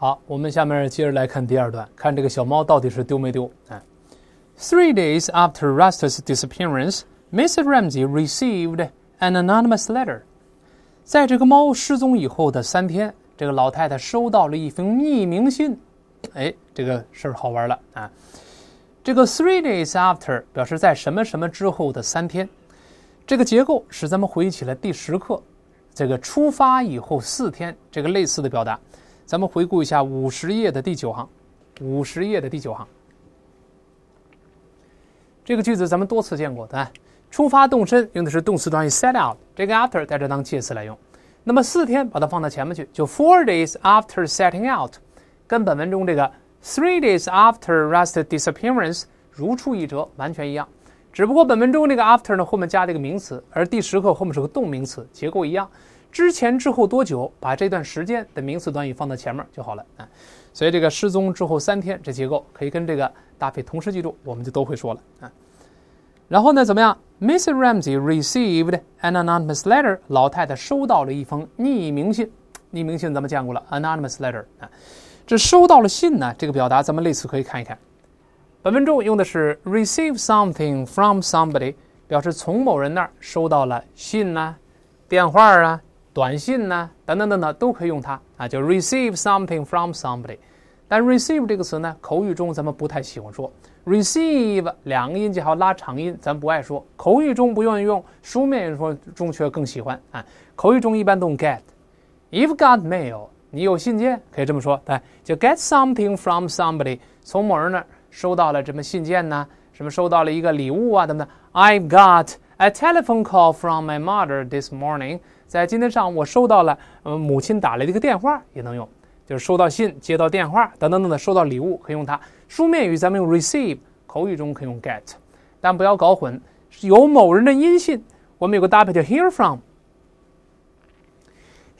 好，我们下面接着来看第二段，看这个小猫到底是丢没丢？哎，Three days after Rasta's disappearance, Mrs. Ramsey received an anonymous letter。在这个猫失踪以后的三天，这个老太太收到了一封匿名信。哎，这个事儿好玩了啊！这个 three days after 表示在什么什么之后的三天，这个结构使咱们回忆起了第十课这个出发以后四天这个类似的表达。咱们回顾一下五十页的第九行，五十页的第九行，这个句子咱们多次见过，对吧？出发动身用的是动词短语 set out，这个 after 在这当介词来用。那么四天把它放到前面去，就 four days after setting out，跟本文中这个 three days after r e s t disappearance 如出一辙，完全一样。只不过本文中那个 after 呢后面加了一个名词，而第十课后面是个动名词，结构一样。之前之后多久？把这段时间的名词短语放到前面就好了啊。所以这个失踪之后三天，这结构可以跟这个搭配同时记住，我们就都会说了啊。然后呢，怎么样？Mrs. Ramsey received an anonymous letter。老太太收到了一封匿名信。匿名信咱们见过了，anonymous letter 啊。这收到了信呢，这个表达咱们类似可以看一看。本文中用的是 receive something from somebody，表示从某人那儿收到了信呐，电话啊。短信呢，等等等等，都可以用它啊。就 receive something from somebody，但 receive 这个词呢，口语中咱们不太喜欢说 receive 两个音节，还要拉长音，咱不爱说。口语中不愿意用，书面说中却更喜欢啊。口语中一般都用 get。You've got mail，你有信件，可以这么说。对，就 get something from somebody，从某人那儿收到了什么信件呢？什么收到了一个礼物啊？等等。I've got a telephone call from my mother this morning。在今天上午，我收到了，嗯，母亲打来的一个电话，也能用，就是收到信、接到电话等等等等，收到礼物可以用它。书面语咱们用 receive，口语中可以用 get，但不要搞混。有某人的音信，我们有个搭配叫 hear from。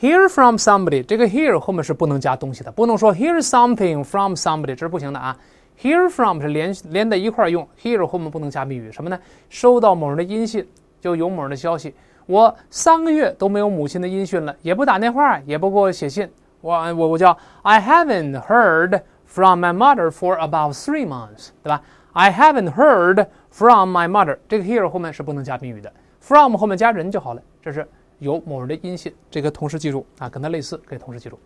hear from somebody，这个 hear 后面是不能加东西的，不能说 hear something from somebody，这是不行的啊。hear from 是连连在一块儿用，hear 后面不能加宾语，什么呢？收到某人的音信，就有某人的消息。我三个月都没有母亲的音讯了，也不打电话，也不给我写信。我我我叫 I haven't heard from my mother for about three months，对吧？I haven't heard from my mother。这个 hear 后面是不能加宾语的，from 后面加人就好了。这是有某人的音信，这个同时记住啊，跟它类似，可以同时记住。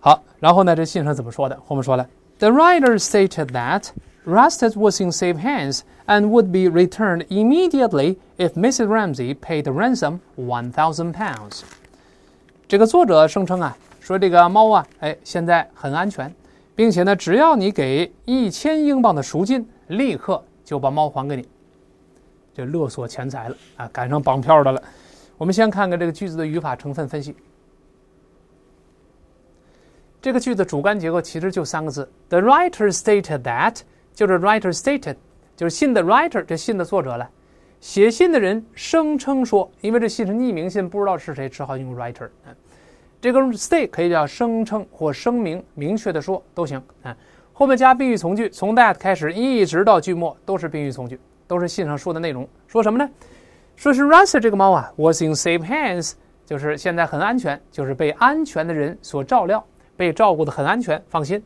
好，然后呢，这信上怎么说的？后面说了，The writer stated that。Rusted was in safe hands and would be returned immediately if Mrs. Ramsey paid the ransom one thousand pounds. 这个作者声称啊，说这个猫啊，哎，现在很安全，并且呢，只要你给一千英镑的赎金，立刻就把猫还给你，就勒索钱财了啊，赶上绑票的了。我们先看看这个句子的语法成分分析。这个句子主干结构其实就三个字：The writer stated that。就是 writer s t a t e n 就是信的 writer，这信的作者了。写信的人声称说，因为这信是匿名信，不知道是谁，只好用 writer 啊。这个 s t a t e 可以叫声称或声明，明确的说都行啊。后面加宾语从句，从 that 开始一直到句末都是宾语从句，都是信上说的内容。说什么呢？说是 Rasa 这个猫啊，was in safe hands，就是现在很安全，就是被安全的人所照料，被照顾的很安全，放心。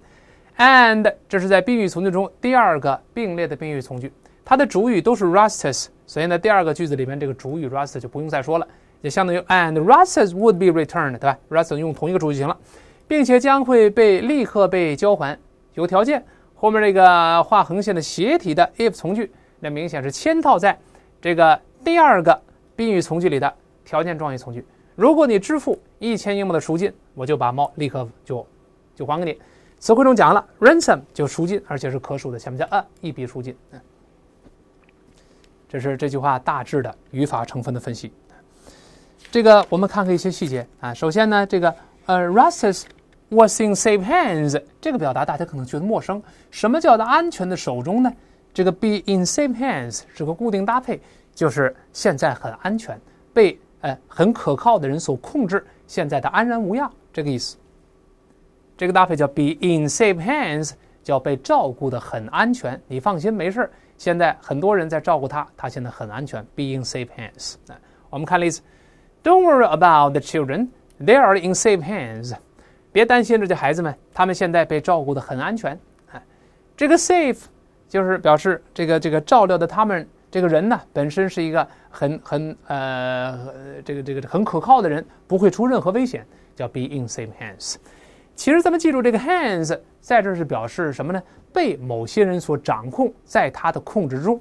And 这是在宾语从句中第二个并列的宾语从句，它的主语都是 Rustes，所以呢，第二个句子里面这个主语 Rustes 就不用再说了，也相当于 And Rustes would be returned，对吧？Rustes 用同一个主语就行了，并且将会被立刻被交还。有条件，后面这个画横线的斜体的 if 从句，那明显是嵌套在这个第二个宾语从句里的条件状语从句。如果你支付一千英镑的赎金，我就把猫立刻就就还给你。词汇中讲了 ransom 就赎金，而且是可数的，前面加 a 一笔赎金。这是这句话大致的语法成分的分析。这个我们看看一些细节啊。首先呢，这个呃 r u s m u s was in safe hands。这个表达大家可能觉得陌生。什么叫“做安全的手中”呢？这个 be in safe hands 是个固定搭配，就是现在很安全，被呃很可靠的人所控制，现在的安然无恙，这个意思。这个搭配叫 be in safe hands，叫被照顾的很安全，你放心没事儿。现在很多人在照顾他，他现在很安全。be in safe hands。我们看例子，Don't worry about the children, they are in safe hands。别担心这些孩子们，他们现在被照顾的很安全。啊，这个 safe 就是表示这个这个照料的他们这个人呢，本身是一个很很呃这个这个很可靠的人，不会出任何危险，叫 be in safe hands。其实咱们记住这个 hands 在这是表示什么呢？被某些人所掌控，在他的控制中，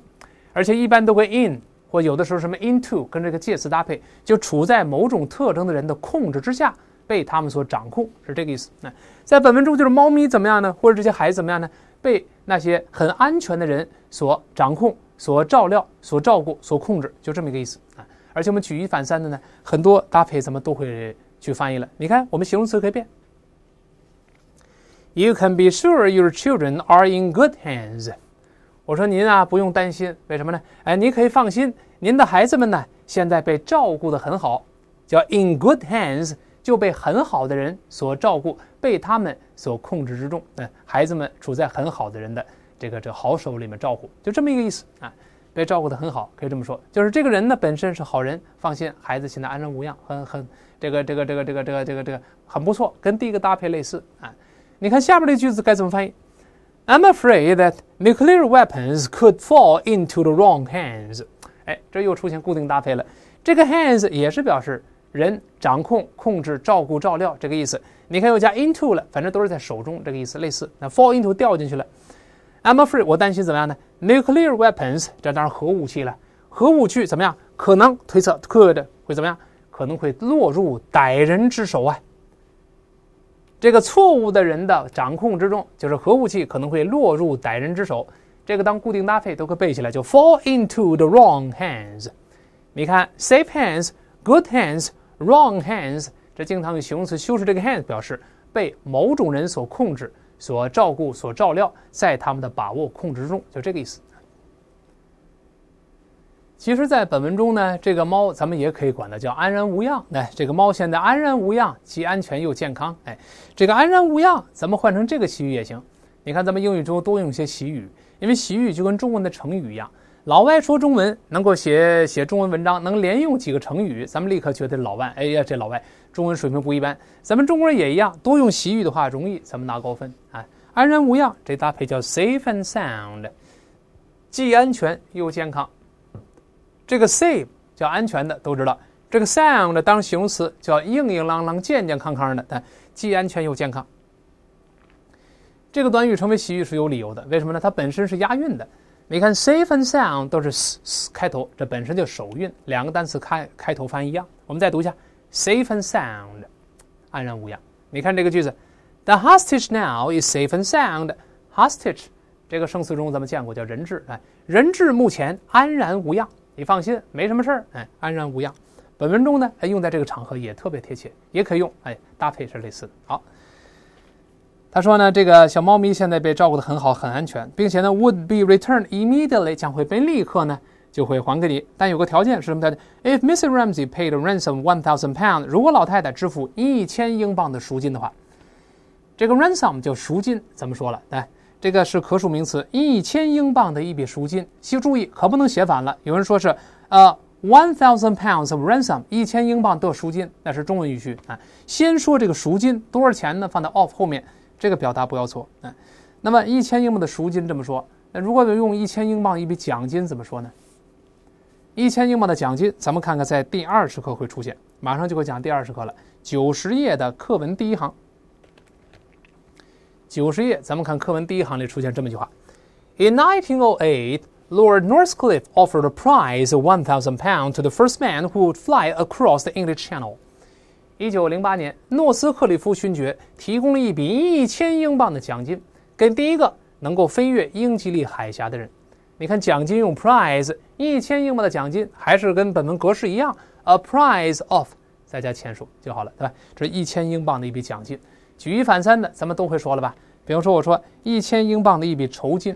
而且一般都会 in 或有的时候什么 into 跟这个介词搭配，就处在某种特征的人的控制之下，被他们所掌控，是这个意思。那在本文中就是猫咪怎么样呢？或者这些孩子怎么样呢？被那些很安全的人所掌控、所照料、所照顾、所控制，就这么一个意思啊。而且我们举一反三的呢，很多搭配咱么都会去翻译了。你看，我们形容词可以变。You can be sure your children are in good hands。我说您啊不用担心，为什么呢？哎，您可以放心，您的孩子们呢现在被照顾的很好，叫 in good hands，就被很好的人所照顾，被他们所控制之中。嗯，孩子们处在很好的人的这个这个、好手里面照顾，就这么一个意思啊，被照顾的很好，可以这么说，就是这个人呢本身是好人，放心，孩子现在安然无恙，很很这个这个这个这个这个这个这个很不错，跟第一个搭配类似啊。你看下面的句子该怎么翻译？I'm afraid that nuclear weapons could fall into the wrong hands。哎，这又出现固定搭配了。这个 hands 也是表示人掌控、控制、照顾、照料这个意思。你看又加 into 了，反正都是在手中这个意思，类似。那 fall into 掉进去了。I'm afraid 我担心怎么样呢？nuclear weapons 这当然核武器了，核武器怎么样？可能推测 could 会怎么样？可能会落入歹人之手啊。这个错误的人的掌控之中，就是核武器可能会落入歹人之手。这个当固定搭配，都可背起来，就 fall into the wrong hands。你看，safe hands、good hands、wrong hands，这经常用形容词修饰这个 hands，表示被某种人所控制、所照顾、所照料，在他们的把握控制之中，就这个意思。其实，在本文中呢，这个猫咱们也可以管它叫安然无恙。哎，这个猫现在安然无恙，既安全又健康。哎，这个安然无恙，咱们换成这个习语也行。你看，咱们英语中多用些习语，因为习语就跟中文的成语一样。老外说中文，能够写写中文文章，能连用几个成语，咱们立刻觉得老外，哎呀，这老外中文水平不一般。咱们中国人也一样，多用习语的话，容易咱们拿高分。哎，安然无恙，这搭配叫 safe and sound，既安全又健康。这个 safe 叫安全的，都知道。这个 sound 当形容词叫硬硬朗朗、健健康康的，但既安全又健康。这个短语成为习语是有理由的。为什么呢？它本身是押韵的。你看，safe and sound 都是 s 开头，这本身就首韵。两个单词开开头发音一样。我们再读一下，safe and sound，安然无恙。你看这个句子，the hostage now is safe and sound。hostage 这个生词中咱们见过，叫人质。哎，人质目前安然无恙。你放心，没什么事儿，哎，安然无恙。本文中呢，哎，用在这个场合也特别贴切，也可以用，哎，搭配是类似的。好，他说呢，这个小猫咪现在被照顾的很好，很安全，并且呢，would be returned immediately 将会被立刻呢就会还给你，但有个条件是什么条件？If Mrs. Ramsey paid ransom one thousand pounds，如果老太太支付一千英镑的赎金的话，这个 ransom 就赎金，怎么说了？来。这个是可数名词，一千英镑的一笔赎金。需注意，可不能写反了。有人说是，呃，one thousand pounds of ransom，一千英镑的赎金，那是中文语序啊。先说这个赎金多少钱呢？放在 of 后面，这个表达不要错啊。那么一千英镑的赎金这么说，那如果用一千英镑一笔奖金怎么说呢？一千英镑的奖金，咱们看看在第二十课会出现，马上就会讲第二十课了。九十页的课文第一行。九十页，咱们看课文第一行里出现这么一句话：In 1908, Lord Northcliffe offered a prize of one thousand pounds to the first man who would fly across the English Channel. 一九零八年，诺斯克里夫勋爵提供了一笔一千英镑的奖金，给第一个能够飞越英吉利海峡的人。你看，奖金用 prize，一千英镑的奖金，还是跟本文格式一样，a prize of，再加钱数就好了，对吧？这是一千英镑的一笔奖金。举一反三的，咱们都会说了吧？比方说，我说一千英镑的一笔酬金，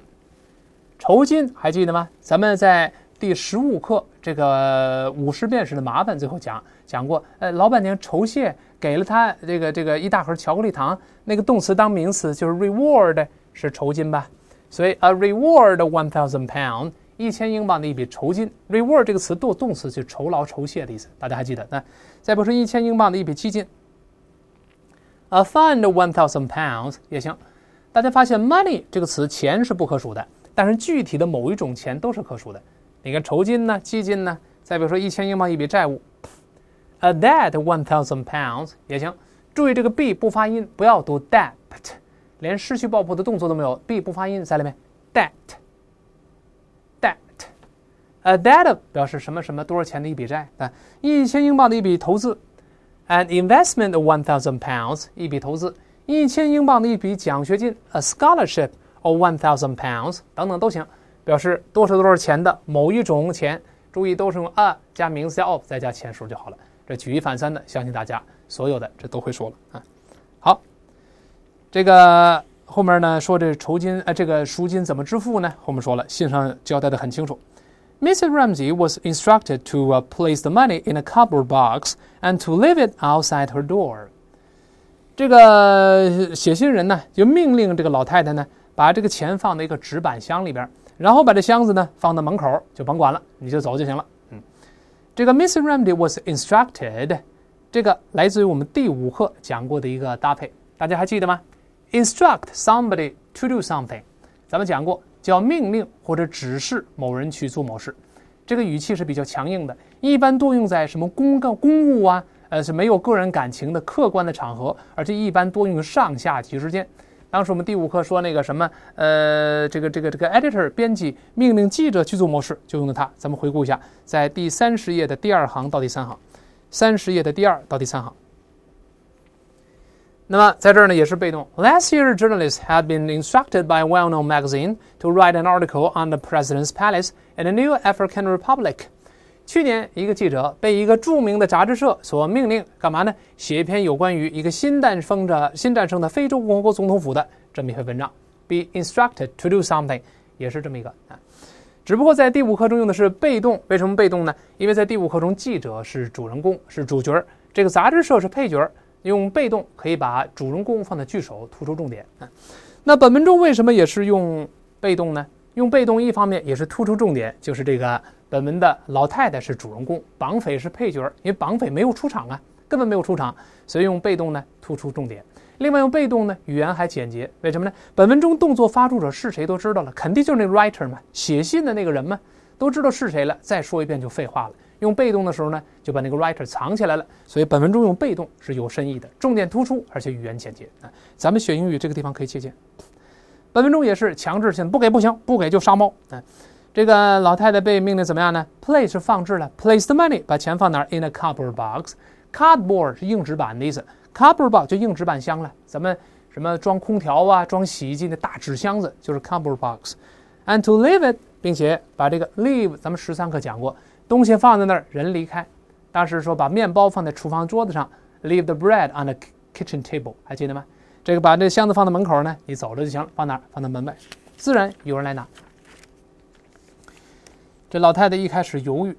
酬金还记得吗？咱们在第十五课这个五十遍时的麻烦最后讲讲过。呃，老板娘酬谢给了他这个这个一大盒巧克力糖，那个动词当名词就是 reward 是酬金吧？所以 a reward one thousand pound 一千英镑的一笔酬金，reward 这个词做动词就酬劳酬谢的意思，大家还记得？那再比如说一千英镑的一笔基金。a f u n d one thousand pounds 也行，大家发现 money 这个词钱是不可数的，但是具体的某一种钱都是可数的。你看酬金呢，基金呢，再比如说一千英镑一笔债务，a debt one thousand pounds 也行。注意这个 b 不发音，不要读 debt，连失去爆破的动作都没有，b 不发音在里面。debt，debt，a debt 表示什么什么多少钱的一笔债啊，一千英镑的一笔投资。An investment of one thousand pounds，一笔投资，一千英镑的一笔奖学金，a scholarship of one thousand pounds，等等都行，表示多少多少钱的某一种钱，注意都是用 a 加名词加 of 再加钱数就好了。这举一反三的，相信大家所有的这都会说了啊。好，这个后面呢说这酬金呃这个赎金怎么支付呢？后面说了信上交代的很清楚。Mrs. Ramsey was instructed to place the money in a cupboard box and to leave it outside her door。这个写信人呢，就命令这个老太太呢，把这个钱放在一个纸板箱里边，然后把这箱子呢放到门口，就甭管了，你就走就行了。嗯，这个 Mrs. Ramsey was instructed，这个来自于我们第五课讲过的一个搭配，大家还记得吗？Instruct somebody to do something，咱们讲过。叫命令或者指示某人去做某事，这个语气是比较强硬的，一般多用在什么公告公务啊，呃是没有个人感情的客观的场合，而且一般多用于上下级之间。当时我们第五课说那个什么，呃，这个这个这个 editor 编辑命令记者去做某事，就用的它。咱们回顾一下，在第三十页的第二行到第三行，三十页的第二到第三行。那么在这儿呢也是被动。Last year, journalists had been instructed by a well-known magazine to write an article on the president's palace in the new African republic。去年，一个记者被一个著名的杂志社所命令干嘛呢？写一篇有关于一个新诞生的、新诞生的非洲共和国总统府的这么一篇文章。Be instructed to do something 也是这么一个啊，只不过在第五课中用的是被动。为什么被动呢？因为在第五课中，记者是主人公，是主角儿，这个杂志社是配角儿。用被动可以把主人公放在句首，突出重点。那本文中为什么也是用被动呢？用被动一方面也是突出重点，就是这个本文的老太太是主人公，绑匪是配角，因为绑匪没有出场啊，根本没有出场，所以用被动呢突出重点。另外用被动呢，语言还简洁。为什么呢？本文中动作发出者是谁都知道了，肯定就是那 writer 嘛，写信的那个人嘛，都知道是谁了，再说一遍就废话了。用被动的时候呢，就把那个 writer 藏起来了。所以本文中用被动是有深意的，重点突出，而且语言简洁啊。咱们学英语这个地方可以借鉴。本文中也是强制性的，不给不行，不给就杀猫啊。这个老太太被命令怎么样呢？Place 是放置了，place the money 把钱放哪儿？In a cardboard box，cardboard 是硬纸板的意思，cardboard box 就硬纸板箱了。咱们什么装空调啊，装洗衣机的大纸箱子就是 cardboard box。And to leave it，并且把这个 leave 咱们十三课讲过。东西放在那儿，人离开。当时说把面包放在厨房桌子上，leave the bread on the kitchen table，还记得吗？这个把这箱子放在门口呢，你走了就行了。放哪儿？放到门外，自然有人来拿。这老太太一开始犹豫，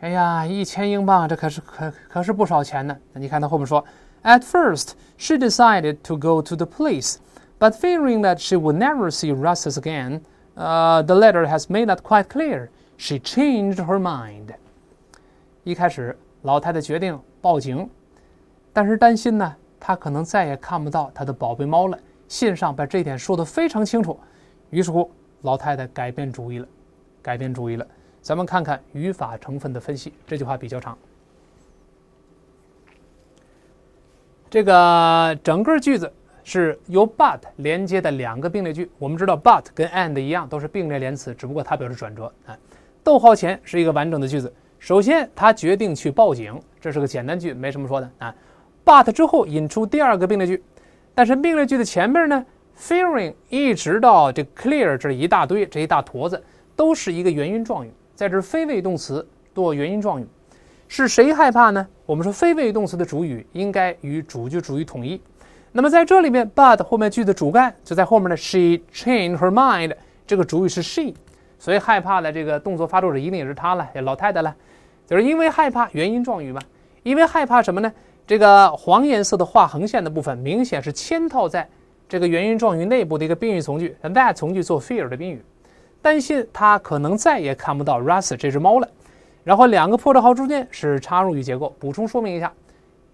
哎呀，一千英镑，这可是可可是不少钱呢。你看她后面说，At first she decided to go to the police，but fearing that she would never see r u s s s again，呃，the letter has made that quite clear。She changed her mind。一开始，老太太决定报警，但是担心呢，她可能再也看不到她的宝贝猫了。信上把这点说得非常清楚。于是乎，老太太改变主意了，改变主意了。咱们看看语法成分的分析，这句话比较长。这个整个句子是由 but 连接的两个并列句。我们知道，but 跟 and 一样，都是并列连词，只不过它表示转折啊。逗号前是一个完整的句子，首先他决定去报警，这是个简单句，没什么说的啊。But 之后引出第二个并列句，但是并列句的前面呢，fearing 一直到这 c l e a r 这一大堆这一大坨子都是一个原因状语，在这非谓动词做原因状语，是谁害怕呢？我们说非谓语动词的主语应该与主句主语统一，那么在这里面，but 后面句子主干就在后面呢，she changed her mind，这个主语是 she。所以害怕的这个动作发出者一定也是她了，老太太了，就是因为害怕原因状语嘛。因为害怕什么呢？这个黄颜色的画横线的部分明显是嵌套在这个原因状语内部的一个宾语从句，that 从句做 fear 的宾语，担心他可能再也看不到 Russ 这只猫了。然后两个破折号中间是插入语结构，补充说明一下，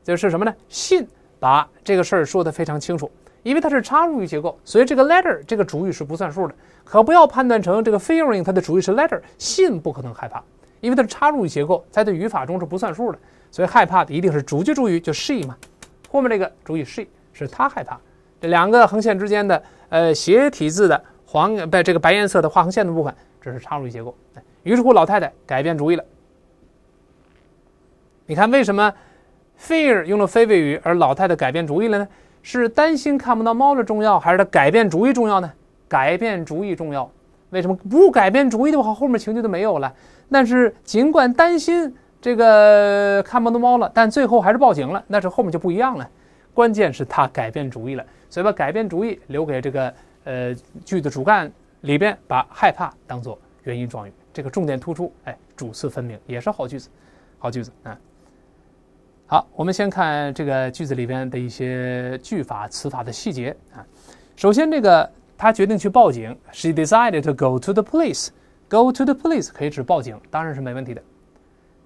就是什么呢？信把这个事儿说得非常清楚。因为它是插入语结构，所以这个 letter 这个主语是不算数的。可不要判断成这个 fearing 它的主语是 letter，信不可能害怕，因为它是插入语结构，在这语法中是不算数的。所以害怕的一定是主句主语，就 she 嘛。后面这个主语 she 是她害怕。这两个横线之间的呃斜体字的黄不这个白颜色的画横线的部分，这是插入语结构。于是乎，老太太改变主意了。你看，为什么 fear 用了非谓语，而老太太改变主意了呢？是担心看不到猫了重要，还是他改变主意重要呢？改变主意重要。为什么不改变主意的话，后面情节就没有了？但是尽管担心这个看不到猫了，但最后还是报警了，那是后面就不一样了。关键是他改变主意了，所以把改变主意留给这个呃句子主干里边，把害怕当做原因状语，这个重点突出，哎，主次分明，也是好句子，好句子啊。好，我们先看这个句子里边的一些句法、词法的细节啊。首先，这个他决定去报警，she decided to go to the police。go to the police 可以指报警，当然是没问题的。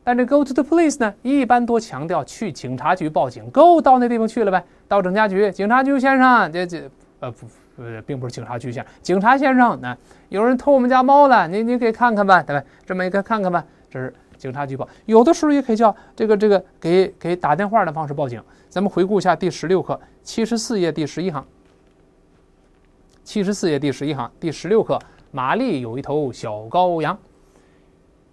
但这 go to the police 呢，一般多强调去警察局报警，Go 到那地方去了呗？到警察局，警察局先生，这这呃不呃，并不是警察局先生，警察先生那有人偷我们家猫了，你你可以看看吧，对吧？这么一个看看吧，这是。警察举报，有的时候也可以叫这个这个给给打电话的方式报警。咱们回顾一下第十六课，七十四页第十一行。七十四页第十一行，第十六课，玛丽有一头小羔羊。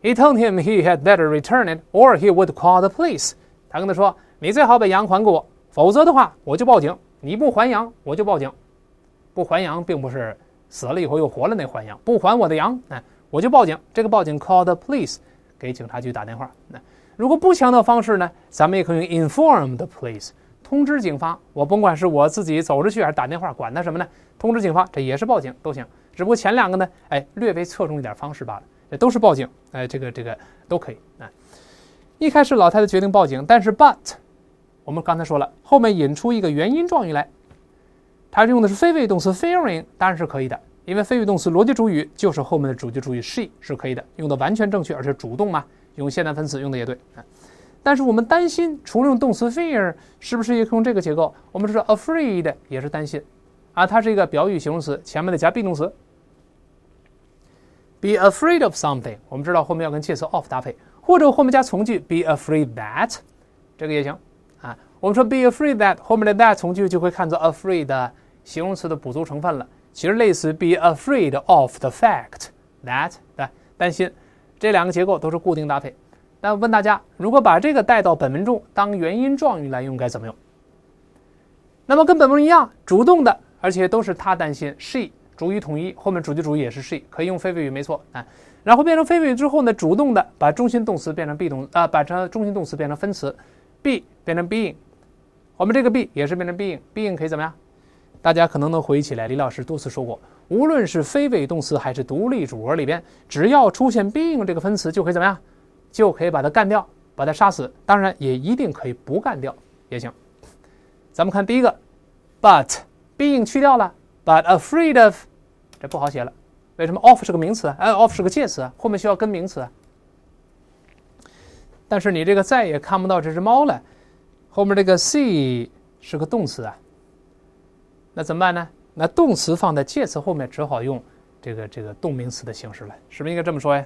He told him he had better return it, or he would call the police。他跟他说，你最好把羊还给我，否则的话，我就报警。你不还羊，我就报警。不还羊，并不是死了以后又活了那还羊，不还我的羊，哎，我就报警。这个报警，call the police。给警察局打电话。那如果不强调方式呢？咱们也可以用 inform the police，通知警方。我甭管是我自己走着去还是打电话，管他什么呢？通知警方，这也是报警都行。只不过前两个呢，哎，略微侧重一点方式罢了，这都是报警。哎，这个这个都可以啊。一开始老太太决定报警，但是 but 我们刚才说了，后面引出一个原因状语来，它用的是非谓语动词 f e a r i n g 当然是可以的。因为非谓动词逻辑主语就是后面的主句主语，she 是可以的，用的完全正确，而且主动嘛，用现在分词用的也对啊。但是我们担心，除了用动词 fear，是不是也可以用这个结构？我们知道 afraid 也是担心啊，它是一个表语形容词，前面得加 be 动词。be afraid of something，我们知道后面要跟介词 of 搭配，或者后面加从句，be afraid that，这个也行啊。我们说 be afraid that 后面的 that 从句就会看作 afraid 形容词的补足成分了。其实类似 be afraid of the fact that，对，担心，这两个结构都是固定搭配。那问大家，如果把这个带到本文中当原因状语来用，该怎么用？那么跟本文一样，主动的，而且都是他担心，she 主语统一，后面主句主语也是 she，可以用非谓语，没错，啊。然后变成非谓语之后呢，主动的把中心动词变成 be 动，啊，把成中心动词变成分词，be 变成 being，我们这个 be 也是变成 being，being 可以怎么样？大家可能能回忆起来，李老师多次说过，无论是非谓动词还是独立主格里边，只要出现 be i n g 这个分词，就可以怎么样？就可以把它干掉，把它杀死。当然，也一定可以不干掉也行。咱们看第一个，but being 去掉了，but afraid of，这不好写了。为什么 of 是个名词？哎，of 是个介词，后面需要跟名词。但是你这个再也看不到这只猫了，后面这个 see 是个动词啊。那怎么办呢？那动词放在介词后面，只好用这个这个动名词的形式了。是不是应该这么说呀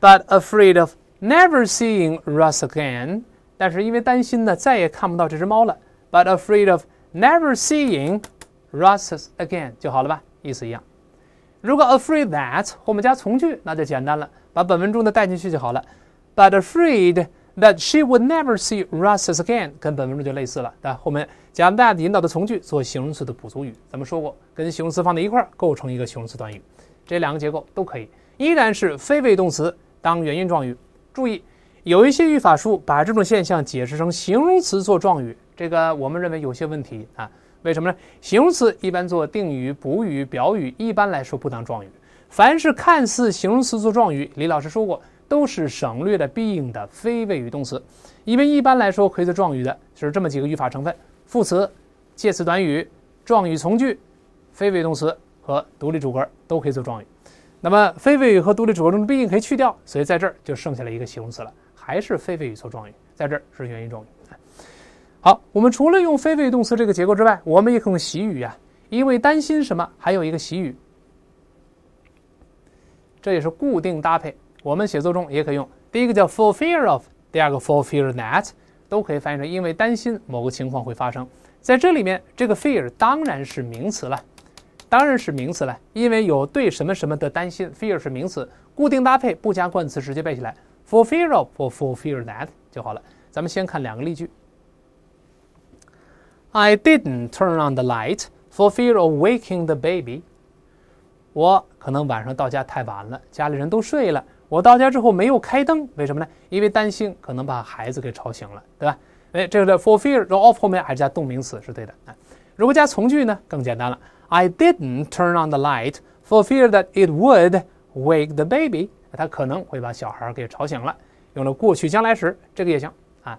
？But afraid of never seeing Russ again，但是因为担心呢，再也看不到这只猫了。But afraid of never seeing Russes again 就好了吧，意思一样。如果 afraid that 后面加从句，那就简单了，把本文中的带进去就好了。But afraid That she would never see Russ again，跟本文中就类似了。但后面加 that 引导的从句做形容词的补足语，咱们说过，跟形容词放在一块儿构成一个形容词短语，这两个结构都可以，依然是非谓动词当原因状语。注意，有一些语法书把这种现象解释成形容词做状语，这个我们认为有些问题啊。为什么呢？形容词一般做定语、补语、表语，一般来说不当状语。凡是看似形容词做状语，李老师说过。都是省略了 being 的非谓语动词，因为一般来说可以做状语的是这么几个语法成分：副词、介词短语、状语从句、非谓语动词和独立主格都可以做状语。那么非谓语和独立主格中的 being 可以去掉，所以在这儿就剩下了一个形容词了，还是非谓语做状语，在这儿是原因状语。好，我们除了用非谓语动词这个结构之外，我们也可以用习语啊，因为担心什么，还有一个习语，这也是固定搭配。我们写作中也可以用，第一个叫 “for fear of”，第二个 “for fear that”，都可以翻译成“因为担心某个情况会发生”。在这里面，这个 “fear” 当然是名词了，当然是名词了，因为有对什么什么的担心，“fear” 是名词。固定搭配，不加冠词，直接背起来，“for fear of” 或 “for fear that” 就好了。咱们先看两个例句：“I didn't turn on the light for fear of waking the baby。”我可能晚上到家太晚了，家里人都睡了。我到家之后没有开灯，为什么呢？因为担心可能把孩子给吵醒了，对吧？哎，这个 for fear of 后面还是加动名词是对的啊。如果加从句呢，更简单了。I didn't turn on the light for fear that it would wake the baby。它可能会把小孩给吵醒了。用了过去将来时，这个也行啊。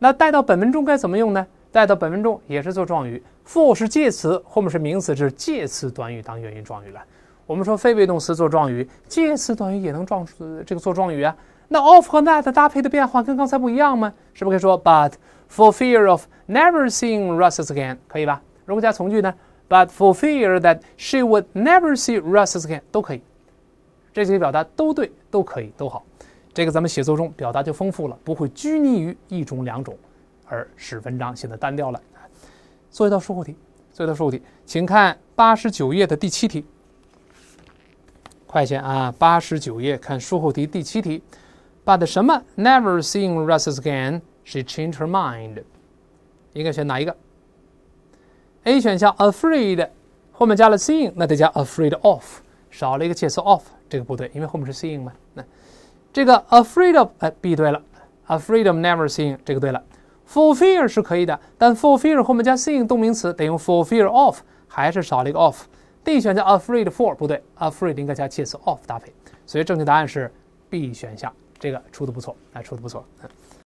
那带到本文中该怎么用呢？带到本文中也是做状语，for 是介词，后面是名词，这是介词短语当原因状语了。我们说非谓动词做状语，介词短语也能状这个做状语啊。那 of 和 that 搭配的变化跟刚才不一样吗？是不是可以说 But for fear of never seeing Russ again，可以吧？如果加从句呢？But for fear that she would never see Russ again，都可以。这些表达都对，都可以，都好。这个咱们写作中表达就丰富了，不会拘泥于一种、两种，而使文章显得单调了。做一道收获题，做一道收获题，请看八十九页的第七题。快选啊！八十九页看术后题第七题，But 什么？Never seeing Russ again, she changed her mind。应该选哪一个？A 选项 afraid 后面加了 seeing，那得加 afraid of，少了一个介词 of，这个不对，因为后面是 seeing 嘛。那这个 afraid of 哎，B 对了，afraid of never seeing 这个对了。For fear 是可以的，但 for fear 后面加 seeing 动名词得用 for fear of，还是少了一个 of。D 选项 afraid for 不对，afraid 应该加介词 of 搭配，所以正确答案是 B 选项。这个出的不错，哎，出的不错。